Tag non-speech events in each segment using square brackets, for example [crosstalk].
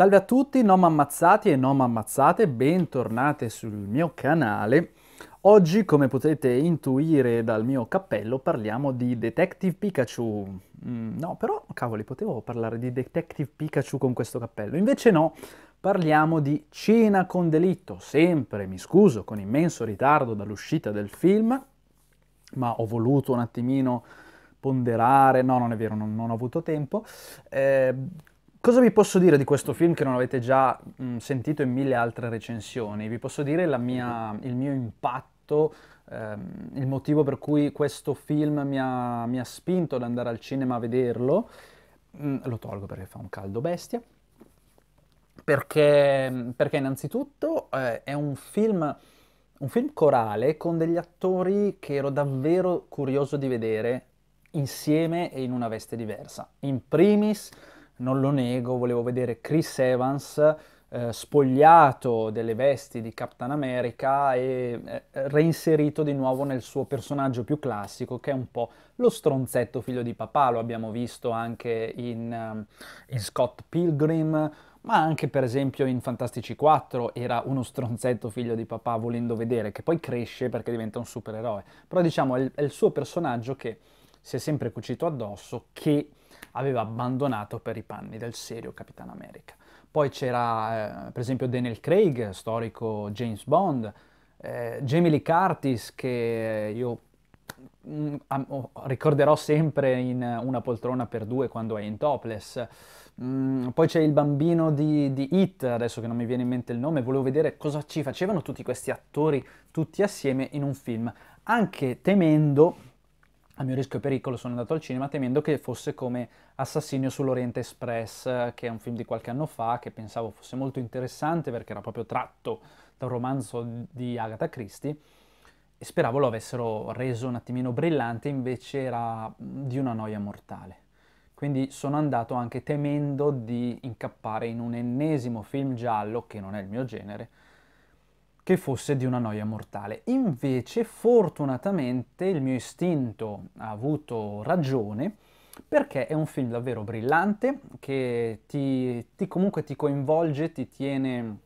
Salve a tutti, non ammazzati e non ammazzate, bentornate sul mio canale. Oggi, come potete intuire dal mio cappello, parliamo di Detective Pikachu. Mm, no, però, cavoli, potevo parlare di Detective Pikachu con questo cappello. Invece no, parliamo di Cena con delitto. Sempre, mi scuso, con immenso ritardo dall'uscita del film, ma ho voluto un attimino ponderare, no non è vero, non, non ho avuto tempo, eh, Cosa vi posso dire di questo film che non avete già mh, sentito in mille altre recensioni? Vi posso dire mia, il mio impatto, ehm, il motivo per cui questo film mi ha, mi ha spinto ad andare al cinema a vederlo. Mh, lo tolgo perché fa un caldo bestia. Perché, perché innanzitutto eh, è un film, un film corale con degli attori che ero davvero curioso di vedere insieme e in una veste diversa. In primis non lo nego, volevo vedere Chris Evans eh, spogliato delle vesti di Captain America e eh, reinserito di nuovo nel suo personaggio più classico, che è un po' lo stronzetto figlio di papà, lo abbiamo visto anche in, eh, in Scott Pilgrim, ma anche per esempio in Fantastici 4 era uno stronzetto figlio di papà volendo vedere, che poi cresce perché diventa un supereroe. Però diciamo è il, è il suo personaggio che si è sempre cucito addosso, che aveva abbandonato per i panni del serio Capitan America. Poi c'era eh, per esempio Daniel Craig, storico James Bond, eh, Jamie Lee Curtis che io mh, mm, am- oh, ricorderò sempre in Una poltrona per due quando è in topless. Mm, poi c'è il bambino di, di It, adesso che non mi viene in mente il nome, volevo vedere cosa ci facevano tutti questi attori tutti assieme in un film, anche temendo a mio rischio e pericolo sono andato al cinema temendo che fosse come Assassino sull'Oriente Express, che è un film di qualche anno fa che pensavo fosse molto interessante perché era proprio tratto da un romanzo di Agatha Christie e speravo lo avessero reso un attimino brillante, invece era di una noia mortale. Quindi sono andato anche temendo di incappare in un ennesimo film giallo, che non è il mio genere, che fosse di una noia mortale. Invece, fortunatamente, il mio istinto ha avuto ragione perché è un film davvero brillante che ti, ti comunque ti coinvolge, ti tiene,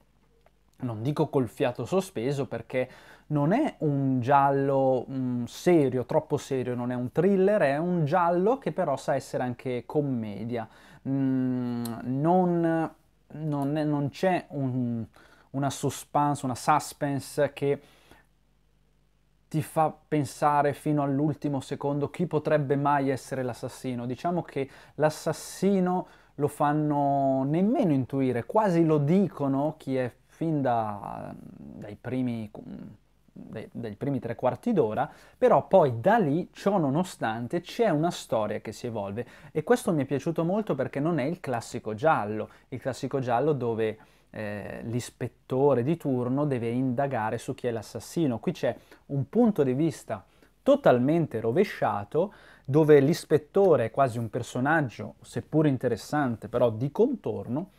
non dico col fiato sospeso perché non è un giallo mh, mm, serio, troppo serio, non è un thriller, è un giallo che però sa essere anche commedia. Mm, non, non, è, non c'è un una suspense, una suspense che ti fa pensare fino all'ultimo secondo chi potrebbe mai essere l'assassino. Diciamo che l'assassino lo fanno nemmeno intuire, quasi lo dicono chi è fin da, dai, primi, dai, dai primi tre quarti d'ora, però poi da lì, ciò nonostante, c'è una storia che si evolve e questo mi è piaciuto molto perché non è il classico giallo, il classico giallo dove eh, l'ispettore di turno deve indagare su chi è l'assassino. Qui c'è un punto di vista totalmente rovesciato dove l'ispettore è quasi un personaggio, seppur interessante, però di contorno,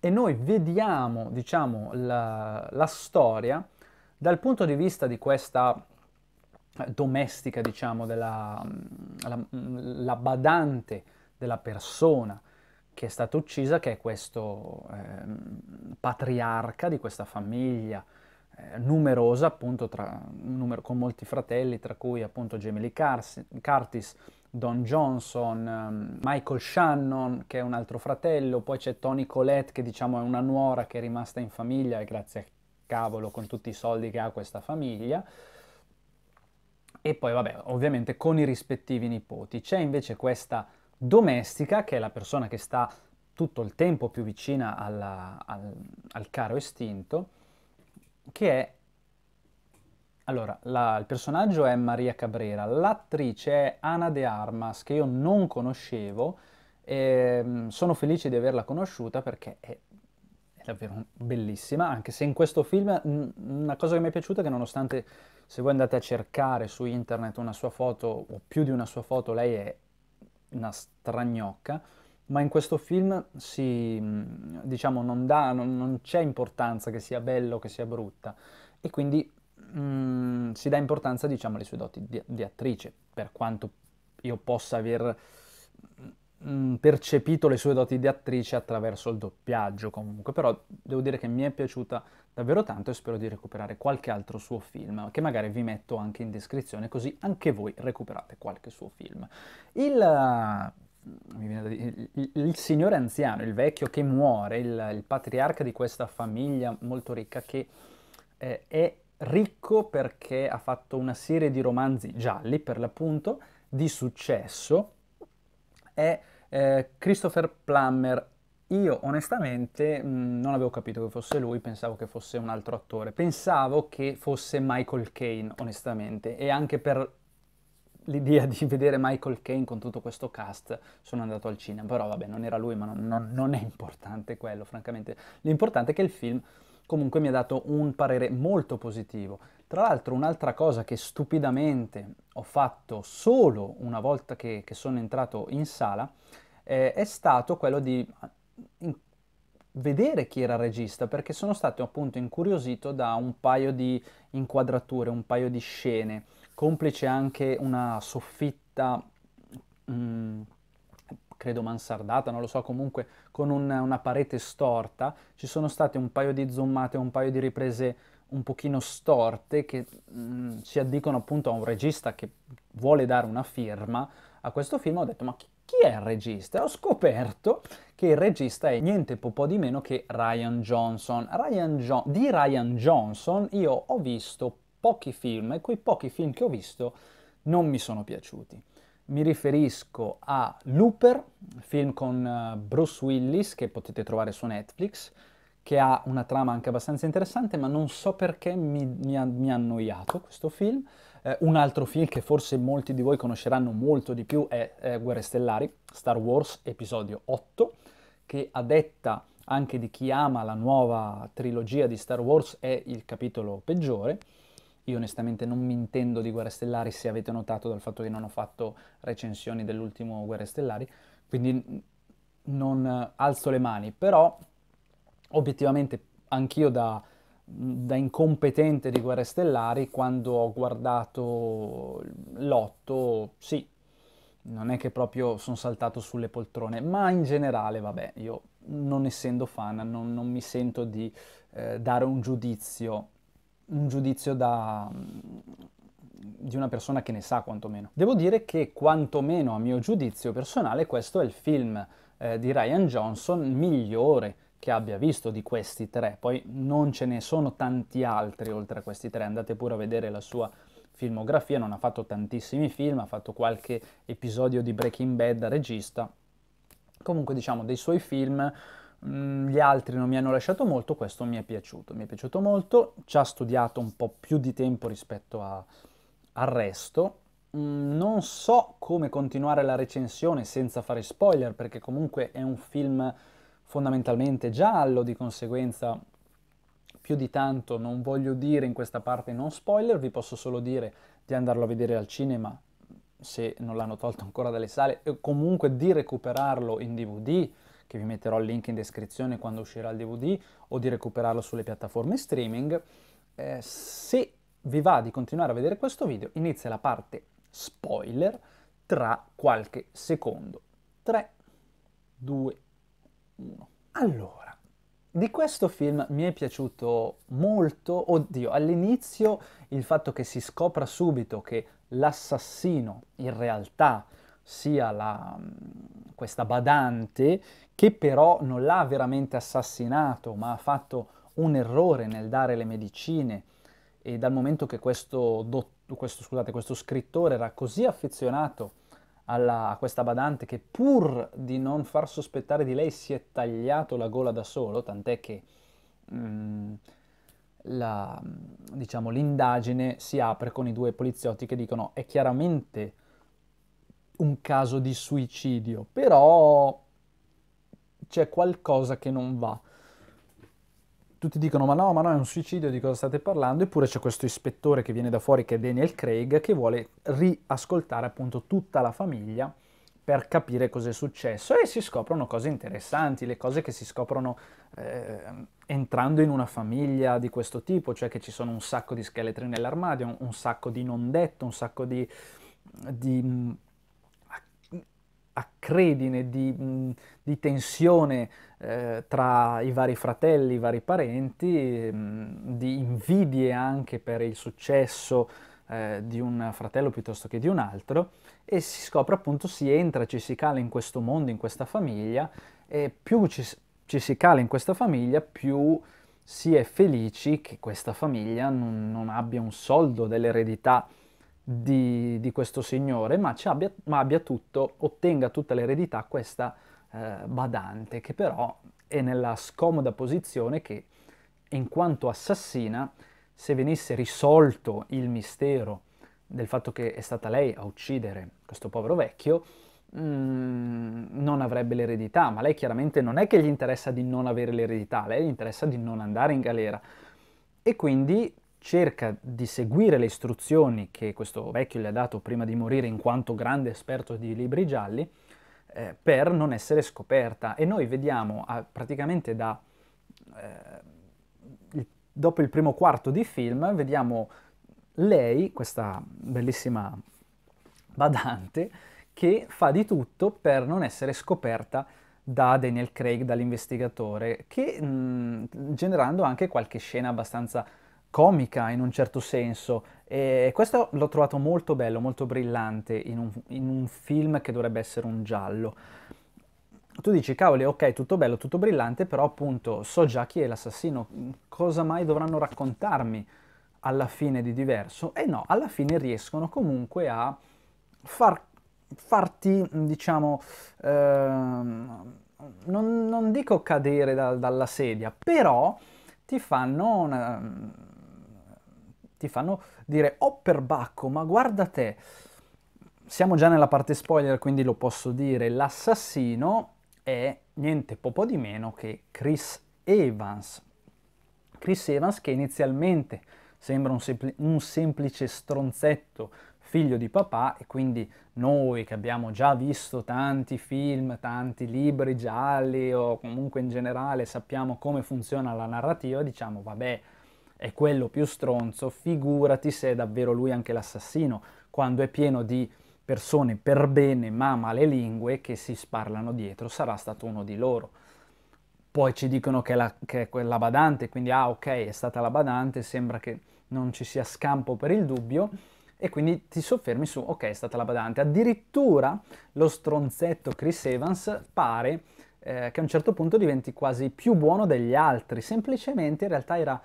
e noi vediamo, diciamo, la, la storia dal punto di vista di questa eh, domestica, diciamo, della mm, la, mm, la badante della persona che è stata uccisa, che è questo eh, patriarca di questa famiglia eh, numerosa, appunto, tra, numero, con molti fratelli, tra cui appunto Jamie Lee Curtis, Don Johnson, ehm, Michael Shannon, che è un altro fratello, poi c'è Tony Colette, che diciamo è una nuora che è rimasta in famiglia e grazie a cavolo con tutti i soldi che ha questa famiglia. E poi, vabbè, ovviamente con i rispettivi nipoti. C'è invece questa domestica, che è la persona che sta tutto il tempo più vicina alla, al, al, caro estinto, che è... Allora, la, il personaggio è Maria Cabrera, l'attrice è Ana de Armas, che io non conoscevo, e ehm, sono felice di averla conosciuta perché è, è davvero bellissima, anche se in questo film mm, una cosa che mi è piaciuta è che nonostante se voi andate a cercare su internet una sua foto o più di una sua foto, lei è una stragnocca, ma in questo film si, mm, diciamo, non, dà, non, non c'è importanza che sia bello o che sia brutta e quindi mh, mm, si dà importanza diciamo, alle sue doti di, di attrice, per quanto io possa aver mh, mm, percepito le sue doti di attrice attraverso il doppiaggio comunque, però devo dire che mi è piaciuta davvero tanto e spero di recuperare qualche altro suo film, che magari vi metto anche in descrizione, così anche voi recuperate qualche suo film. Il, eh, il, il, il signore anziano, il vecchio che muore, il, patriarca di questa famiglia molto ricca che eh, è ricco perché ha fatto una serie di romanzi gialli, per l'appunto, di successo, è eh, Christopher Plummer, io onestamente mh, mm, non avevo capito che fosse lui, pensavo che fosse un altro attore, pensavo che fosse Michael Kane, onestamente, e anche per l'idea di vedere Michael Kane con tutto questo cast sono andato al cinema, però vabbè non era lui, ma non, non, non è importante quello, francamente. L'importante è che il film comunque mi ha dato un parere molto positivo. Tra l'altro un'altra cosa che stupidamente ho fatto solo una volta che, che sono entrato in sala eh, è stato quello di eh, vedere chi era il regista, perché sono stato appunto incuriosito da un paio di inquadrature, un paio di scene, complice anche una soffitta, mh, mm, credo mansardata, non lo so, comunque con un, una parete storta, ci sono state un paio di zoomate, un paio di riprese un pochino storte che mh, mm, si addicono appunto a un regista che vuole dare una firma a questo film, ho detto ma chi chi è il regista? Ho scoperto che il regista è niente po' di meno che Ryan Johnson. Ryan jo- di Ryan Johnson io ho visto pochi film e quei pochi film che ho visto non mi sono piaciuti. Mi riferisco a Looper, film con eh, Bruce Willis che potete trovare su Netflix, che ha una trama anche abbastanza interessante, ma non so perché mi ha annoiato questo film. Eh, un altro film che forse molti di voi conosceranno molto di più è eh, Guerre Stellari, Star Wars Episodio 8, che a detta anche di chi ama la nuova trilogia di Star Wars è il capitolo peggiore. Io onestamente non mi intendo di Guerre Stellari, se avete notato dal fatto che non ho fatto recensioni dell'ultimo Guerre Stellari, quindi non eh, alzo le mani, però obiettivamente anch'io da da incompetente di Guerre Stellari quando ho guardato l'otto, sì, non è che proprio sono saltato sulle poltrone, ma in generale, vabbè, io non essendo fan non, non mi sento di eh, dare un giudizio, un giudizio da, mm, di una persona che ne sa quantomeno. Devo dire che quantomeno a mio giudizio personale questo è il film eh, di Ryan Johnson migliore che abbia visto di questi tre, poi non ce ne sono tanti altri oltre a questi tre, andate pure a vedere la sua filmografia, non ha fatto tantissimi film, ha fatto qualche episodio di Breaking Bad da regista, comunque diciamo dei suoi film mm, gli altri non mi hanno lasciato molto, questo mi è piaciuto, mi è piaciuto molto, ci ha studiato un po' più di tempo rispetto a, al resto, mm, non so come continuare la recensione senza fare spoiler perché comunque è un film fondamentalmente giallo, di conseguenza più di tanto non voglio dire in questa parte non spoiler, vi posso solo dire di andarlo a vedere al cinema se non l'hanno tolto ancora dalle sale e comunque di recuperarlo in DVD che vi metterò il link in descrizione quando uscirà il DVD o di recuperarlo sulle piattaforme streaming. Eh, se vi va di continuare a vedere questo video inizia la parte spoiler tra qualche secondo. 3, 2, 1. 1. Allora, di questo film mi è piaciuto molto, oddio, all'inizio il fatto che si scopra subito che l'assassino in realtà sia la, mm, questa badante che però non l'ha veramente assassinato ma ha fatto un errore nel dare le medicine e dal momento che questo, questo, scusate, questo scrittore era così affezionato alla, a questa badante che pur di non far sospettare di lei si è tagliato la gola da solo, tant'è che mh, mm, la, mm, diciamo, l'indagine si apre con i due poliziotti che dicono è chiaramente un caso di suicidio, però c'è qualcosa che non va tutti dicono ma no, ma no, è un suicidio, di cosa state parlando? Eppure c'è questo ispettore che viene da fuori, che è Daniel Craig, che vuole riascoltare appunto tutta la famiglia per capire cosa è successo e si scoprono cose interessanti, le cose che si scoprono eh, entrando in una famiglia di questo tipo, cioè che ci sono un sacco di scheletri nell'armadio, un, sacco di non detto, un sacco di, di accredine, di, di tensione eh, tra i vari fratelli, i vari parenti, di invidie anche per il successo eh, di un fratello piuttosto che di un altro e si scopre appunto, si entra, ci si cala in questo mondo, in questa famiglia e più ci, ci si cala in questa famiglia, più si è felici che questa famiglia non, non abbia un soldo dell'eredità di, di questo signore, ma, abbia, ma abbia tutto, ottenga tutta l'eredità questa eh, badante, che però è nella scomoda posizione che, in quanto assassina, se venisse risolto il mistero del fatto che è stata lei a uccidere questo povero vecchio, mm, non avrebbe l'eredità, ma lei chiaramente non è che gli interessa di non avere l'eredità, lei gli interessa di non andare in galera. E quindi cerca di seguire le istruzioni che questo vecchio le ha dato prima di morire in quanto grande esperto di libri gialli, eh, per non essere scoperta. E noi vediamo a, ah, praticamente da, eh, il, dopo il primo quarto di film, vediamo lei, questa bellissima badante, che fa di tutto per non essere scoperta da Daniel Craig, dall'investigatore, che mh, mm, generando anche qualche scena abbastanza comica in un certo senso. E questo l'ho trovato molto bello, molto brillante in un, in un film che dovrebbe essere un giallo. Tu dici, cavoli, ok, tutto bello, tutto brillante, però appunto so già chi è l'assassino, cosa mai dovranno raccontarmi alla fine di diverso? E no, alla fine riescono comunque a far, farti, diciamo, ehm, non, non, dico cadere da, dalla sedia, però ti fanno una, ti fanno dire oh perbacco, ma guarda te. Siamo già nella parte spoiler, quindi lo posso dire, l'assassino è niente poco di meno che Chris Evans. Chris Evans che inizialmente sembra un, sempl- un semplice stronzetto figlio di papà e quindi noi che abbiamo già visto tanti film, tanti libri gialli o comunque in generale sappiamo come funziona la narrativa, diciamo vabbè è quello più stronzo, figurati se è davvero lui anche l'assassino, quando è pieno di persone per bene ma male lingue che si sparlano dietro, sarà stato uno di loro. Poi ci dicono che è, la, che è quella badante, quindi ah ok è stata la badante, sembra che non ci sia scampo per il dubbio e quindi ti soffermi su ok è stata la badante. Addirittura lo stronzetto Chris Evans pare eh, che a un certo punto diventi quasi più buono degli altri, semplicemente in realtà era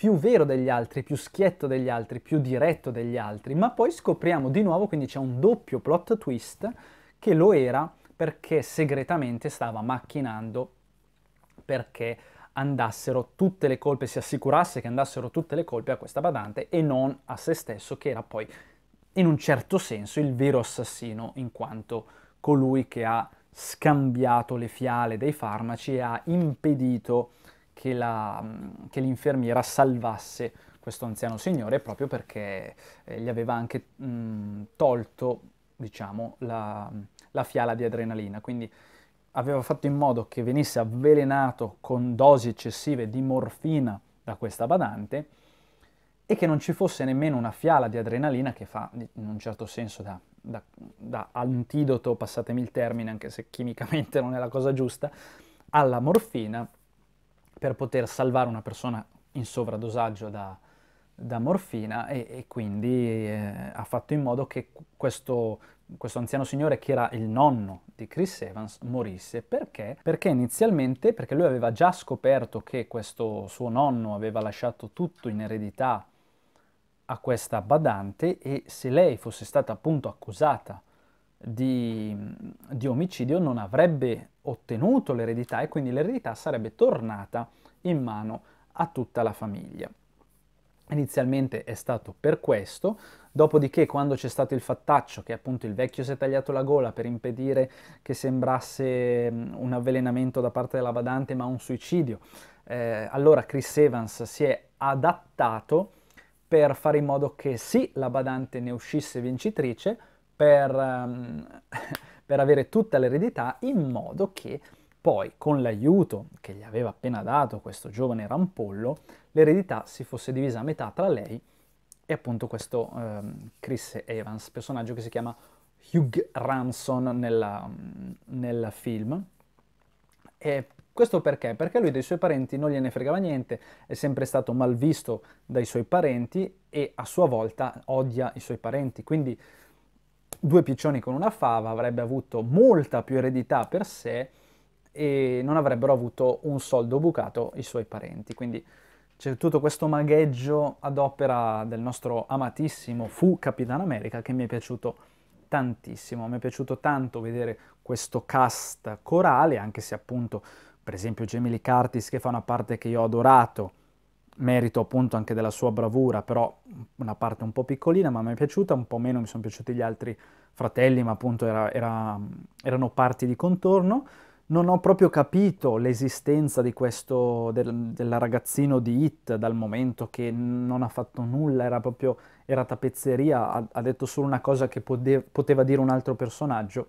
più vero degli altri, più schietto degli altri, più diretto degli altri, ma poi scopriamo di nuovo, quindi c'è un doppio plot twist, che lo era perché segretamente stava macchinando perché andassero tutte le colpe, si assicurasse che andassero tutte le colpe a questa badante e non a se stesso, che era poi in un certo senso il vero assassino, in quanto colui che ha scambiato le fiale dei farmaci e ha impedito che, la, mm, che l'infermiera salvasse questo anziano signore proprio perché eh, gli aveva anche mh, mm, tolto, diciamo, la, la fiala di adrenalina. Quindi aveva fatto in modo che venisse avvelenato con dosi eccessive di morfina da questa badante e che non ci fosse nemmeno una fiala di adrenalina che fa in un certo senso da, da, da antidoto, passatemi il termine anche se chimicamente non è la cosa giusta, alla morfina per poter salvare una persona in sovradosaggio da, da morfina e, e quindi eh, ha fatto in modo che questo, questo, anziano signore che era il nonno di Chris Evans morisse perché? Perché inizialmente perché lui aveva già scoperto che questo suo nonno aveva lasciato tutto in eredità a questa badante e se lei fosse stata appunto accusata di, di omicidio non avrebbe ottenuto l'eredità e quindi l'eredità sarebbe tornata in mano a tutta la famiglia. Inizialmente è stato per questo, dopodiché quando c'è stato il fattaccio, che appunto il vecchio si è tagliato la gola per impedire che sembrasse un avvelenamento da parte della badante ma un suicidio, eh, allora Chris Evans si è adattato per fare in modo che sì, la badante ne uscisse vincitrice, per, um, [laughs] per avere tutta l'eredità in modo che poi con l'aiuto che gli aveva appena dato questo giovane rampollo, l'eredità si fosse divisa a metà tra lei e appunto questo eh, Chris Evans, personaggio che si chiama Hugh Ramson nella, nel film. E questo perché? Perché lui dei suoi parenti non gliene fregava niente, è sempre stato malvisto dai suoi parenti e a sua volta odia i suoi parenti, quindi due piccioni con una fava avrebbe avuto molta più eredità per sé e non avrebbero avuto un soldo bucato i suoi parenti. Quindi c'è tutto questo magheggio ad opera del nostro amatissimo Fu Capitano America che mi è piaciuto tantissimo. Mi è piaciuto tanto vedere questo cast corale, anche se appunto per esempio Jamie Lee Curtis che fa una parte che io ho adorato merito appunto anche della sua bravura, però una parte un po' piccolina, ma mi è piaciuta, un po' meno mi sono piaciuti gli altri fratelli, ma appunto era, era, erano parti di contorno. Non ho proprio capito l'esistenza di questo, del, del, ragazzino di Hit dal momento che non ha fatto nulla, era proprio, era tappezzeria, ha, ha detto solo una cosa che pote, poteva dire un altro personaggio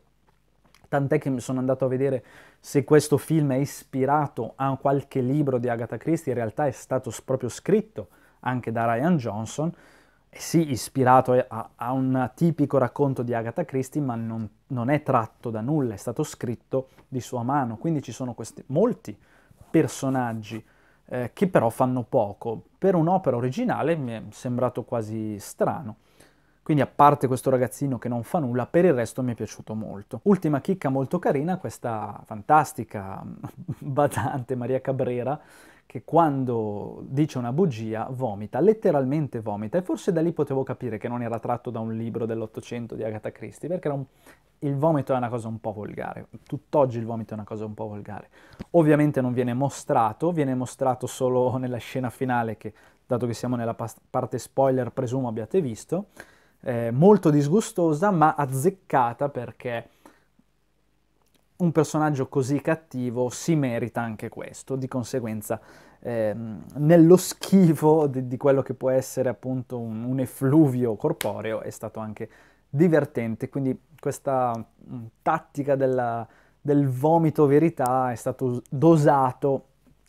tant'è che mi sono andato a vedere se questo film è ispirato a qualche libro di Agatha Christie, in realtà è stato proprio scritto anche da Ryan Johnson, eh sì, ispirato a, a, un tipico racconto di Agatha Christie, ma non, non, è tratto da nulla, è stato scritto di sua mano. Quindi ci sono questi molti personaggi eh, che però fanno poco. Per un'opera originale mi è sembrato quasi strano. Quindi a parte questo ragazzino che non fa nulla, per il resto mi è piaciuto molto. Ultima chicca molto carina, questa fantastica [laughs] badante Maria Cabrera, che quando dice una bugia vomita, letteralmente vomita, e forse da lì potevo capire che non era tratto da un libro dell'Ottocento di Agatha Christie, perché un... il vomito è una cosa un po' volgare, tutt'oggi il vomito è una cosa un po' volgare. Ovviamente non viene mostrato, viene mostrato solo nella scena finale che, dato che siamo nella parte spoiler, presumo abbiate visto, eh, molto disgustosa ma azzeccata perché un personaggio così cattivo si merita anche questo, di conseguenza ehm, nello schifo di, di, quello che può essere appunto un, un, effluvio corporeo è stato anche divertente, quindi questa mm, tattica della, del vomito verità è stato dosato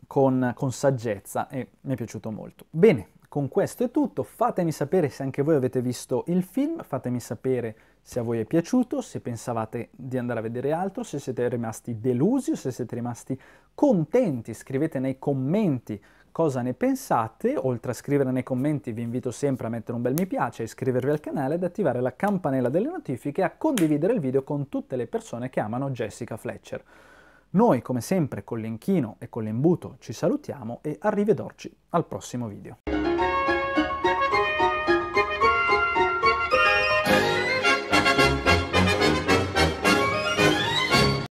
con, con saggezza e mi è piaciuto molto. Bene, con questo è tutto, fatemi sapere se anche voi avete visto il film, fatemi sapere se a voi è piaciuto, se pensavate di andare a vedere altro, se siete rimasti delusi o se siete rimasti contenti, scrivete nei commenti cosa ne pensate, oltre a scrivere nei commenti vi invito sempre a mettere un bel mi piace, a iscrivervi al canale, ad attivare la campanella delle notifiche e a condividere il video con tutte le persone che amano Jessica Fletcher. Noi come sempre con l'inchino e con l'imbuto ci salutiamo e arrivederci al prossimo video.